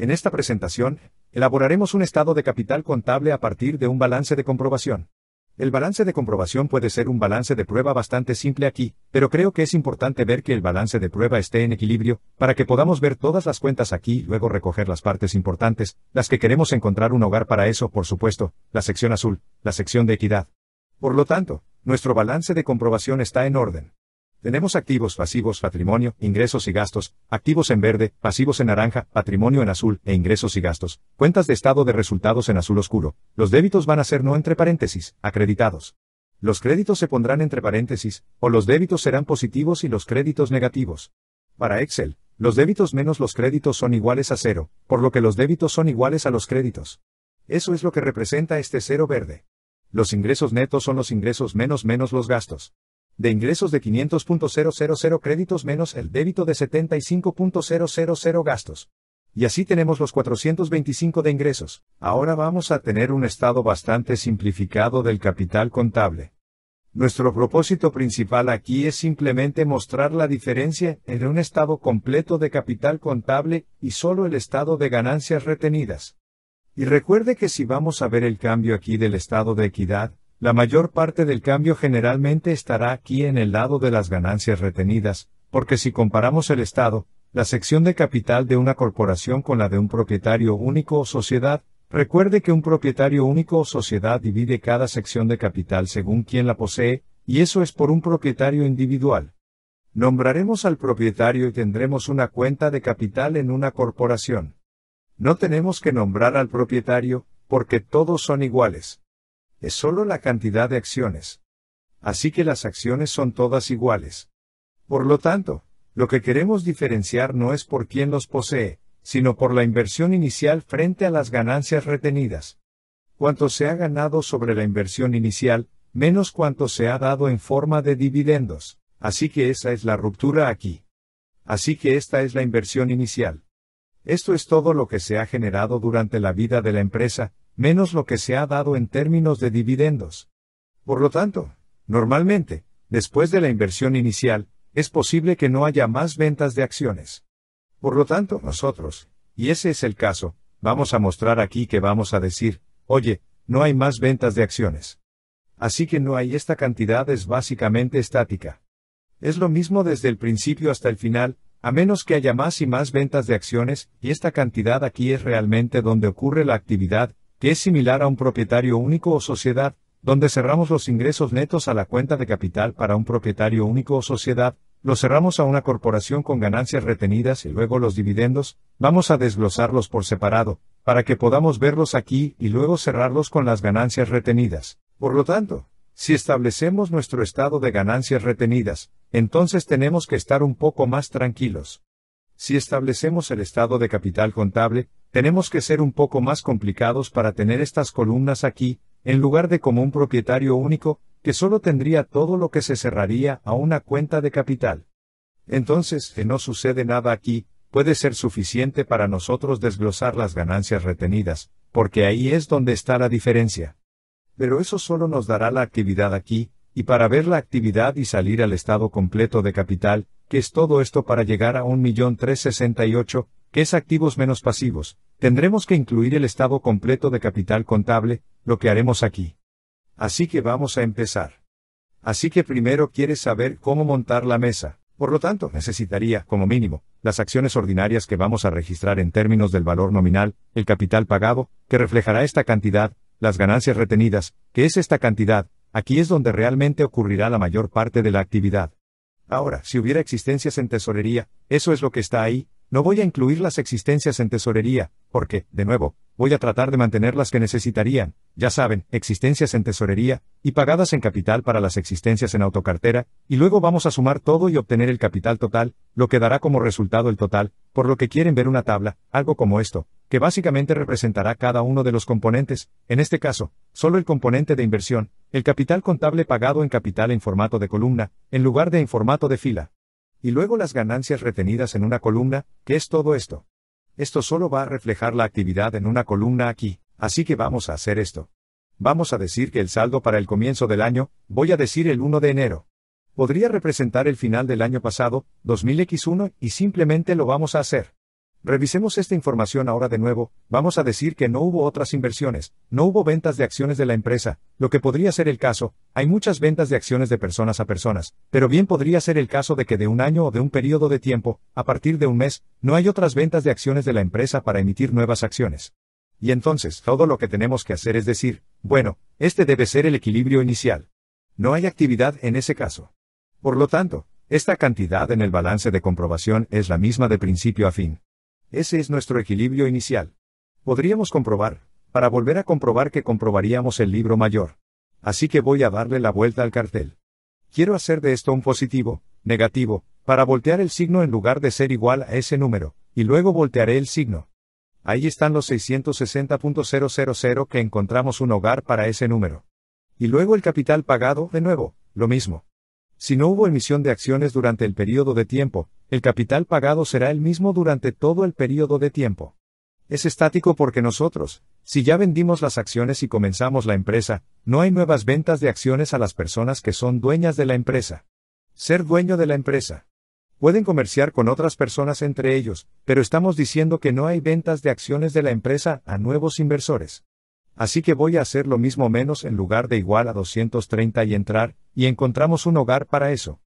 En esta presentación, elaboraremos un estado de capital contable a partir de un balance de comprobación. El balance de comprobación puede ser un balance de prueba bastante simple aquí, pero creo que es importante ver que el balance de prueba esté en equilibrio, para que podamos ver todas las cuentas aquí y luego recoger las partes importantes, las que queremos encontrar un hogar para eso, por supuesto, la sección azul, la sección de equidad. Por lo tanto, nuestro balance de comprobación está en orden. Tenemos activos, pasivos, patrimonio, ingresos y gastos, activos en verde, pasivos en naranja, patrimonio en azul, e ingresos y gastos, cuentas de estado de resultados en azul oscuro. Los débitos van a ser no entre paréntesis, acreditados. Los créditos se pondrán entre paréntesis, o los débitos serán positivos y los créditos negativos. Para Excel, los débitos menos los créditos son iguales a cero, por lo que los débitos son iguales a los créditos. Eso es lo que representa este cero verde. Los ingresos netos son los ingresos menos menos los gastos de ingresos de 500.000 créditos menos el débito de 75.000 gastos. Y así tenemos los 425 de ingresos. Ahora vamos a tener un estado bastante simplificado del capital contable. Nuestro propósito principal aquí es simplemente mostrar la diferencia entre un estado completo de capital contable y solo el estado de ganancias retenidas. Y recuerde que si vamos a ver el cambio aquí del estado de equidad, la mayor parte del cambio generalmente estará aquí en el lado de las ganancias retenidas, porque si comparamos el estado, la sección de capital de una corporación con la de un propietario único o sociedad, recuerde que un propietario único o sociedad divide cada sección de capital según quien la posee, y eso es por un propietario individual. Nombraremos al propietario y tendremos una cuenta de capital en una corporación. No tenemos que nombrar al propietario, porque todos son iguales es solo la cantidad de acciones. Así que las acciones son todas iguales. Por lo tanto, lo que queremos diferenciar no es por quién los posee, sino por la inversión inicial frente a las ganancias retenidas. Cuanto se ha ganado sobre la inversión inicial, menos cuanto se ha dado en forma de dividendos. Así que esa es la ruptura aquí. Así que esta es la inversión inicial. Esto es todo lo que se ha generado durante la vida de la empresa, menos lo que se ha dado en términos de dividendos. Por lo tanto, normalmente, después de la inversión inicial, es posible que no haya más ventas de acciones. Por lo tanto, nosotros, y ese es el caso, vamos a mostrar aquí que vamos a decir, oye, no hay más ventas de acciones. Así que no hay esta cantidad es básicamente estática. Es lo mismo desde el principio hasta el final, a menos que haya más y más ventas de acciones, y esta cantidad aquí es realmente donde ocurre la actividad, que es similar a un propietario único o sociedad, donde cerramos los ingresos netos a la cuenta de capital para un propietario único o sociedad, los cerramos a una corporación con ganancias retenidas y luego los dividendos, vamos a desglosarlos por separado, para que podamos verlos aquí y luego cerrarlos con las ganancias retenidas. Por lo tanto, si establecemos nuestro estado de ganancias retenidas, entonces tenemos que estar un poco más tranquilos. Si establecemos el estado de capital contable, tenemos que ser un poco más complicados para tener estas columnas aquí, en lugar de como un propietario único, que solo tendría todo lo que se cerraría a una cuenta de capital. Entonces, que no sucede nada aquí, puede ser suficiente para nosotros desglosar las ganancias retenidas, porque ahí es donde está la diferencia. Pero eso solo nos dará la actividad aquí, y para ver la actividad y salir al estado completo de capital, que es todo esto para llegar a ocho que es activos menos pasivos, tendremos que incluir el estado completo de capital contable, lo que haremos aquí. Así que vamos a empezar. Así que primero quieres saber cómo montar la mesa. Por lo tanto, necesitaría, como mínimo, las acciones ordinarias que vamos a registrar en términos del valor nominal, el capital pagado, que reflejará esta cantidad, las ganancias retenidas, que es esta cantidad, aquí es donde realmente ocurrirá la mayor parte de la actividad. Ahora, si hubiera existencias en tesorería, eso es lo que está ahí, no voy a incluir las existencias en tesorería, porque, de nuevo, voy a tratar de mantener las que necesitarían, ya saben, existencias en tesorería, y pagadas en capital para las existencias en autocartera, y luego vamos a sumar todo y obtener el capital total, lo que dará como resultado el total, por lo que quieren ver una tabla, algo como esto, que básicamente representará cada uno de los componentes, en este caso, solo el componente de inversión, el capital contable pagado en capital en formato de columna, en lugar de en formato de fila y luego las ganancias retenidas en una columna, ¿qué es todo esto? Esto solo va a reflejar la actividad en una columna aquí, así que vamos a hacer esto. Vamos a decir que el saldo para el comienzo del año, voy a decir el 1 de enero. Podría representar el final del año pasado, 2000x1, y simplemente lo vamos a hacer. Revisemos esta información ahora de nuevo, vamos a decir que no hubo otras inversiones, no hubo ventas de acciones de la empresa, lo que podría ser el caso, hay muchas ventas de acciones de personas a personas, pero bien podría ser el caso de que de un año o de un periodo de tiempo, a partir de un mes, no hay otras ventas de acciones de la empresa para emitir nuevas acciones. Y entonces, todo lo que tenemos que hacer es decir, bueno, este debe ser el equilibrio inicial. No hay actividad en ese caso. Por lo tanto, esta cantidad en el balance de comprobación es la misma de principio a fin. Ese es nuestro equilibrio inicial. Podríamos comprobar, para volver a comprobar que comprobaríamos el libro mayor. Así que voy a darle la vuelta al cartel. Quiero hacer de esto un positivo, negativo, para voltear el signo en lugar de ser igual a ese número, y luego voltearé el signo. Ahí están los 660.000 que encontramos un hogar para ese número. Y luego el capital pagado, de nuevo, lo mismo. Si no hubo emisión de acciones durante el periodo de tiempo, el capital pagado será el mismo durante todo el periodo de tiempo. Es estático porque nosotros, si ya vendimos las acciones y comenzamos la empresa, no hay nuevas ventas de acciones a las personas que son dueñas de la empresa. Ser dueño de la empresa. Pueden comerciar con otras personas entre ellos, pero estamos diciendo que no hay ventas de acciones de la empresa a nuevos inversores. Así que voy a hacer lo mismo menos en lugar de igual a 230 y entrar, y encontramos un hogar para eso.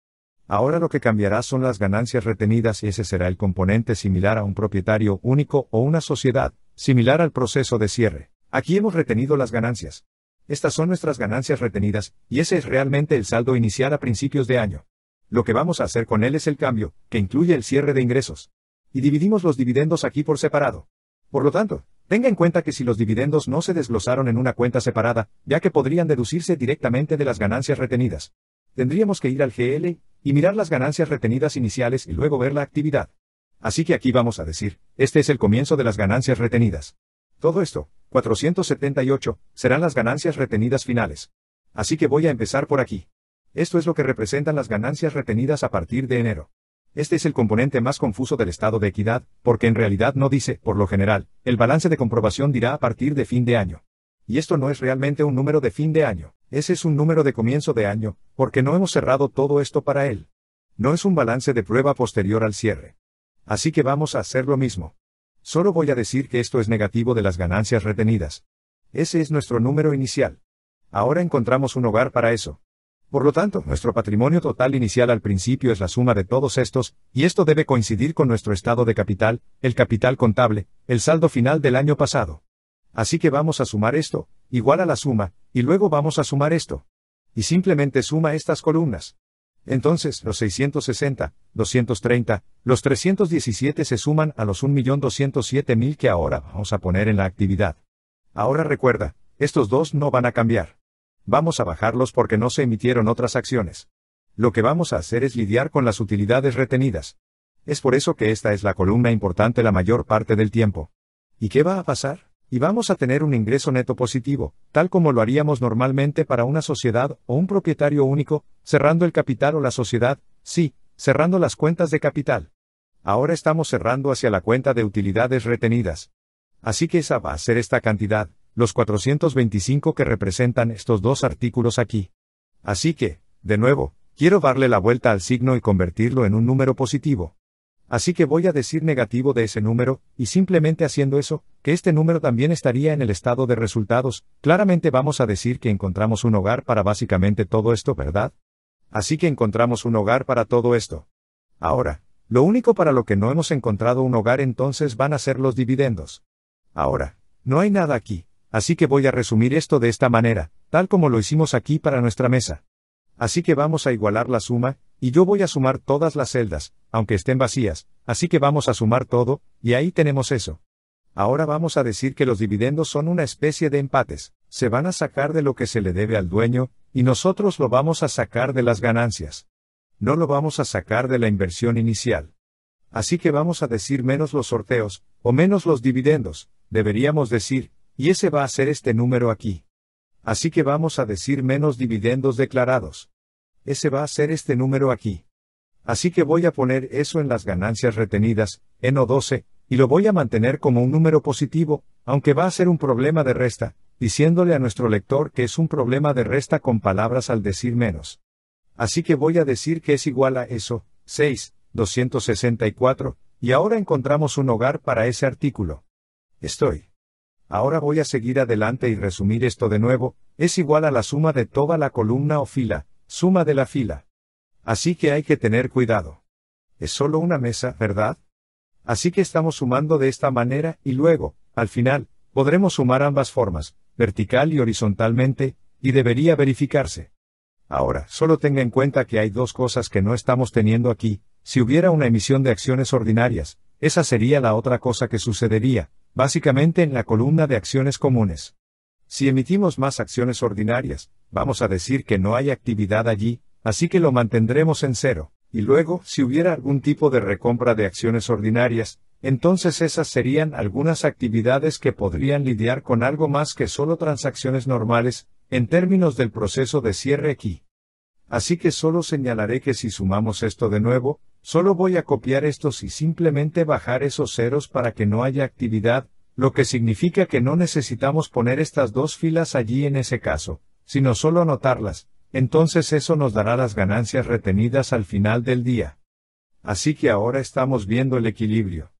Ahora lo que cambiará son las ganancias retenidas y ese será el componente similar a un propietario único o una sociedad, similar al proceso de cierre. Aquí hemos retenido las ganancias. Estas son nuestras ganancias retenidas, y ese es realmente el saldo inicial a principios de año. Lo que vamos a hacer con él es el cambio, que incluye el cierre de ingresos. Y dividimos los dividendos aquí por separado. Por lo tanto, tenga en cuenta que si los dividendos no se desglosaron en una cuenta separada, ya que podrían deducirse directamente de las ganancias retenidas. Tendríamos que ir al GL y mirar las ganancias retenidas iniciales y luego ver la actividad. Así que aquí vamos a decir, este es el comienzo de las ganancias retenidas. Todo esto, 478, serán las ganancias retenidas finales. Así que voy a empezar por aquí. Esto es lo que representan las ganancias retenidas a partir de enero. Este es el componente más confuso del estado de equidad, porque en realidad no dice, por lo general, el balance de comprobación dirá a partir de fin de año. Y esto no es realmente un número de fin de año. Ese es un número de comienzo de año, porque no hemos cerrado todo esto para él. No es un balance de prueba posterior al cierre. Así que vamos a hacer lo mismo. Solo voy a decir que esto es negativo de las ganancias retenidas. Ese es nuestro número inicial. Ahora encontramos un hogar para eso. Por lo tanto, nuestro patrimonio total inicial al principio es la suma de todos estos, y esto debe coincidir con nuestro estado de capital, el capital contable, el saldo final del año pasado. Así que vamos a sumar esto, igual a la suma, y luego vamos a sumar esto. Y simplemente suma estas columnas. Entonces, los 660, 230, los 317 se suman a los 1.207.000 que ahora vamos a poner en la actividad. Ahora recuerda, estos dos no van a cambiar. Vamos a bajarlos porque no se emitieron otras acciones. Lo que vamos a hacer es lidiar con las utilidades retenidas. Es por eso que esta es la columna importante la mayor parte del tiempo. ¿Y qué va a pasar? y vamos a tener un ingreso neto positivo, tal como lo haríamos normalmente para una sociedad o un propietario único, cerrando el capital o la sociedad, sí, cerrando las cuentas de capital. Ahora estamos cerrando hacia la cuenta de utilidades retenidas. Así que esa va a ser esta cantidad, los 425 que representan estos dos artículos aquí. Así que, de nuevo, quiero darle la vuelta al signo y convertirlo en un número positivo. Así que voy a decir negativo de ese número, y simplemente haciendo eso, que este número también estaría en el estado de resultados, claramente vamos a decir que encontramos un hogar para básicamente todo esto, ¿verdad? Así que encontramos un hogar para todo esto. Ahora, lo único para lo que no hemos encontrado un hogar entonces van a ser los dividendos. Ahora, no hay nada aquí, así que voy a resumir esto de esta manera, tal como lo hicimos aquí para nuestra mesa. Así que vamos a igualar la suma, y yo voy a sumar todas las celdas, aunque estén vacías, así que vamos a sumar todo, y ahí tenemos eso. Ahora vamos a decir que los dividendos son una especie de empates, se van a sacar de lo que se le debe al dueño, y nosotros lo vamos a sacar de las ganancias. No lo vamos a sacar de la inversión inicial. Así que vamos a decir menos los sorteos, o menos los dividendos, deberíamos decir, y ese va a ser este número aquí. Así que vamos a decir menos dividendos declarados ese va a ser este número aquí. Así que voy a poner eso en las ganancias retenidas, en O12, y lo voy a mantener como un número positivo, aunque va a ser un problema de resta, diciéndole a nuestro lector que es un problema de resta con palabras al decir menos. Así que voy a decir que es igual a eso, 6, 264, y ahora encontramos un hogar para ese artículo. Estoy. Ahora voy a seguir adelante y resumir esto de nuevo, es igual a la suma de toda la columna o fila, Suma de la fila. Así que hay que tener cuidado. Es solo una mesa, ¿verdad? Así que estamos sumando de esta manera y luego, al final, podremos sumar ambas formas, vertical y horizontalmente, y debería verificarse. Ahora, solo tenga en cuenta que hay dos cosas que no estamos teniendo aquí, si hubiera una emisión de acciones ordinarias, esa sería la otra cosa que sucedería, básicamente en la columna de acciones comunes. Si emitimos más acciones ordinarias, vamos a decir que no hay actividad allí, así que lo mantendremos en cero. Y luego, si hubiera algún tipo de recompra de acciones ordinarias, entonces esas serían algunas actividades que podrían lidiar con algo más que solo transacciones normales, en términos del proceso de cierre aquí. Así que solo señalaré que si sumamos esto de nuevo, solo voy a copiar estos y simplemente bajar esos ceros para que no haya actividad, lo que significa que no necesitamos poner estas dos filas allí en ese caso sino solo anotarlas, entonces eso nos dará las ganancias retenidas al final del día. Así que ahora estamos viendo el equilibrio.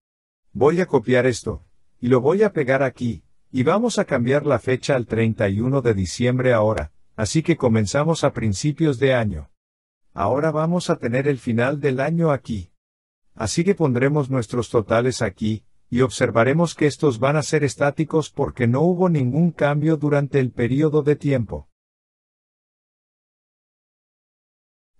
Voy a copiar esto, y lo voy a pegar aquí, y vamos a cambiar la fecha al 31 de diciembre ahora, así que comenzamos a principios de año. Ahora vamos a tener el final del año aquí. Así que pondremos nuestros totales aquí, y observaremos que estos van a ser estáticos porque no hubo ningún cambio durante el periodo de tiempo.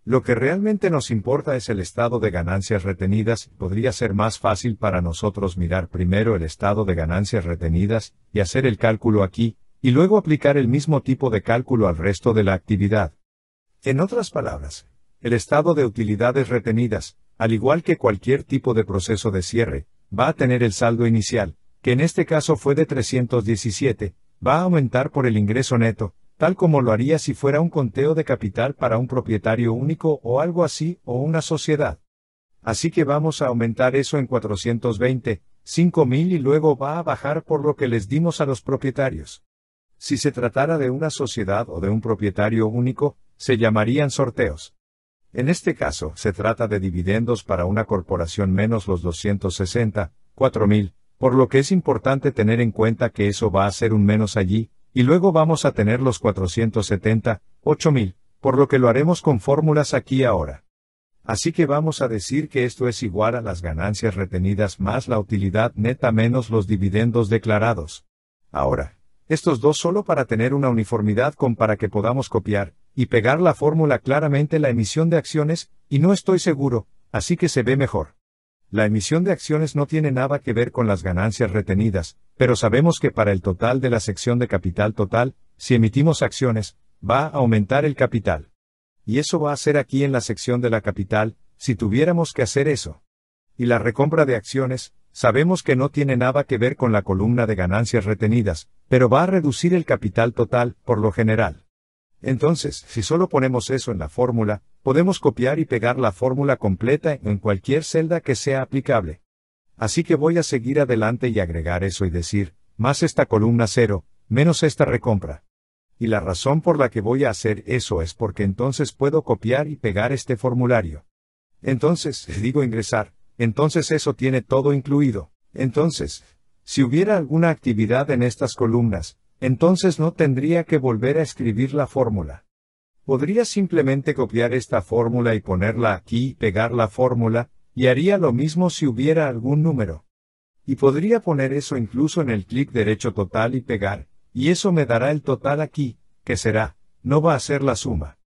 Lo que realmente nos importa es el estado de ganancias retenidas, podría ser más fácil para nosotros mirar primero el estado de ganancias retenidas, y hacer el cálculo aquí, y luego aplicar el mismo tipo de cálculo al resto de la actividad. En otras palabras, el estado de utilidades retenidas, al igual que cualquier tipo de proceso de cierre, va a tener el saldo inicial, que en este caso fue de 317, va a aumentar por el ingreso neto, tal como lo haría si fuera un conteo de capital para un propietario único o algo así, o una sociedad. Así que vamos a aumentar eso en 420, 5.000 y luego va a bajar por lo que les dimos a los propietarios. Si se tratara de una sociedad o de un propietario único, se llamarían sorteos. En este caso, se trata de dividendos para una corporación menos los 260, 4.000, por lo que es importante tener en cuenta que eso va a ser un menos allí, y luego vamos a tener los 470, 8000, por lo que lo haremos con fórmulas aquí ahora. Así que vamos a decir que esto es igual a las ganancias retenidas más la utilidad neta menos los dividendos declarados. Ahora, estos dos solo para tener una uniformidad con para que podamos copiar y pegar la fórmula claramente la emisión de acciones, y no estoy seguro, así que se ve mejor. La emisión de acciones no tiene nada que ver con las ganancias retenidas, pero sabemos que para el total de la sección de capital total, si emitimos acciones, va a aumentar el capital. Y eso va a ser aquí en la sección de la capital, si tuviéramos que hacer eso. Y la recompra de acciones, sabemos que no tiene nada que ver con la columna de ganancias retenidas, pero va a reducir el capital total, por lo general. Entonces, si solo ponemos eso en la fórmula, podemos copiar y pegar la fórmula completa en cualquier celda que sea aplicable. Así que voy a seguir adelante y agregar eso y decir, más esta columna cero, menos esta recompra. Y la razón por la que voy a hacer eso es porque entonces puedo copiar y pegar este formulario. Entonces, digo ingresar, entonces eso tiene todo incluido. Entonces, si hubiera alguna actividad en estas columnas, entonces no tendría que volver a escribir la fórmula. Podría simplemente copiar esta fórmula y ponerla aquí y pegar la fórmula, y haría lo mismo si hubiera algún número. Y podría poner eso incluso en el clic derecho total y pegar, y eso me dará el total aquí, que será, no va a ser la suma.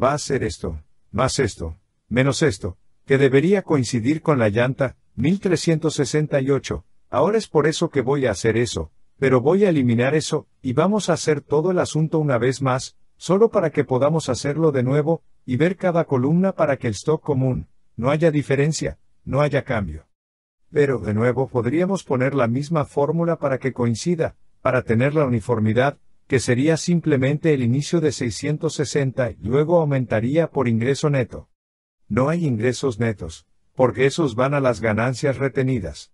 Va a ser esto, más esto, menos esto, que debería coincidir con la llanta, 1368, ahora es por eso que voy a hacer eso, pero voy a eliminar eso, y vamos a hacer todo el asunto una vez más, solo para que podamos hacerlo de nuevo, y ver cada columna para que el stock común, no haya diferencia, no haya cambio. Pero de nuevo podríamos poner la misma fórmula para que coincida, para tener la uniformidad, que sería simplemente el inicio de 660 y luego aumentaría por ingreso neto. No hay ingresos netos, porque esos van a las ganancias retenidas.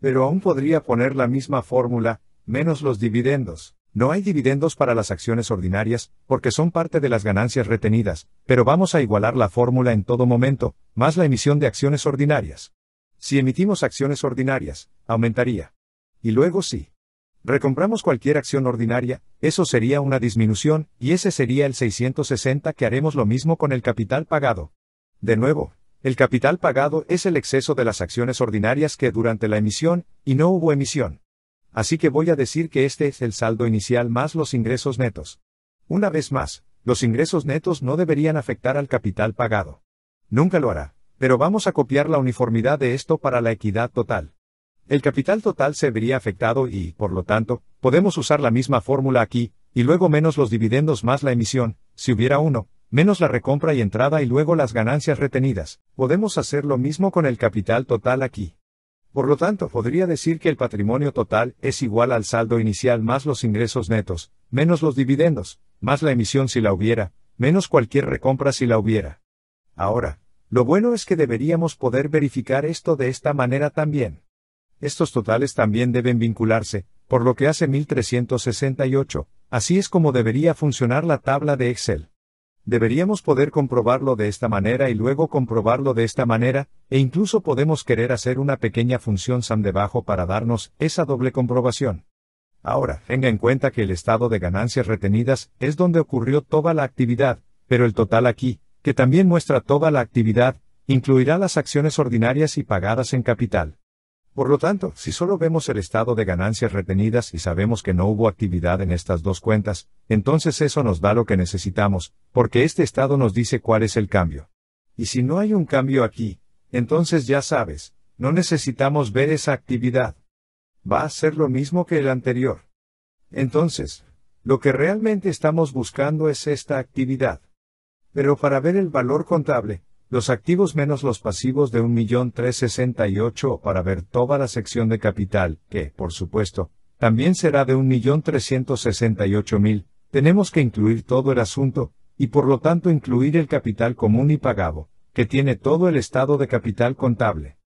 Pero aún podría poner la misma fórmula, menos los dividendos. No hay dividendos para las acciones ordinarias, porque son parte de las ganancias retenidas, pero vamos a igualar la fórmula en todo momento, más la emisión de acciones ordinarias. Si emitimos acciones ordinarias, aumentaría. Y luego sí. Recompramos cualquier acción ordinaria, eso sería una disminución, y ese sería el 660 que haremos lo mismo con el capital pagado. De nuevo, el capital pagado es el exceso de las acciones ordinarias que durante la emisión, y no hubo emisión. Así que voy a decir que este es el saldo inicial más los ingresos netos. Una vez más, los ingresos netos no deberían afectar al capital pagado. Nunca lo hará, pero vamos a copiar la uniformidad de esto para la equidad total. El capital total se vería afectado y, por lo tanto, podemos usar la misma fórmula aquí, y luego menos los dividendos más la emisión, si hubiera uno, menos la recompra y entrada y luego las ganancias retenidas. Podemos hacer lo mismo con el capital total aquí. Por lo tanto, podría decir que el patrimonio total es igual al saldo inicial más los ingresos netos, menos los dividendos, más la emisión si la hubiera, menos cualquier recompra si la hubiera. Ahora, lo bueno es que deberíamos poder verificar esto de esta manera también. Estos totales también deben vincularse, por lo que hace 1368, así es como debería funcionar la tabla de Excel. Deberíamos poder comprobarlo de esta manera y luego comprobarlo de esta manera, e incluso podemos querer hacer una pequeña función SAM debajo para darnos esa doble comprobación. Ahora, tenga en cuenta que el estado de ganancias retenidas es donde ocurrió toda la actividad, pero el total aquí, que también muestra toda la actividad, incluirá las acciones ordinarias y pagadas en capital. Por lo tanto, si solo vemos el estado de ganancias retenidas y sabemos que no hubo actividad en estas dos cuentas, entonces eso nos da lo que necesitamos, porque este estado nos dice cuál es el cambio. Y si no hay un cambio aquí, entonces ya sabes, no necesitamos ver esa actividad. Va a ser lo mismo que el anterior. Entonces, lo que realmente estamos buscando es esta actividad. Pero para ver el valor contable, los activos menos los pasivos de 1.368 para ver toda la sección de capital, que, por supuesto, también será de 1.368.000. Tenemos que incluir todo el asunto, y por lo tanto incluir el capital común y pagado, que tiene todo el estado de capital contable.